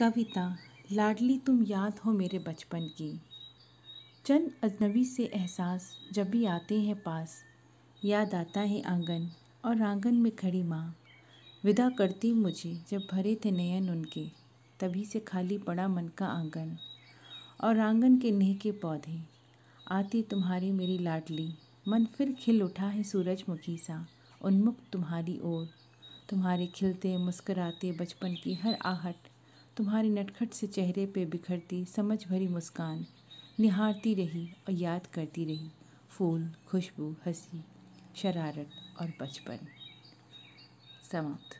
कविता लाडली तुम याद हो मेरे बचपन की चंद अजनबी से एहसास जब भी आते हैं पास याद आता है आंगन और आंगन में खड़ी माँ विदा करती मुझे जब भरे थे नयन उनके तभी से खाली पड़ा मन का आंगन और आंगन के नेह के पौधे आती तुम्हारी मेरी लाडली मन फिर खिल उठा है सूरजमुखी सा उन्मुक्त तुम्हारी ओर तुम्हारे खिलते मुस्कराते बचपन की हर आहट तुम्हारी नटखट से चेहरे पे बिखरती समझ भरी मुस्कान निहारती रही और याद करती रही फूल खुशबू हंसी शरारत और बचपन समाप्त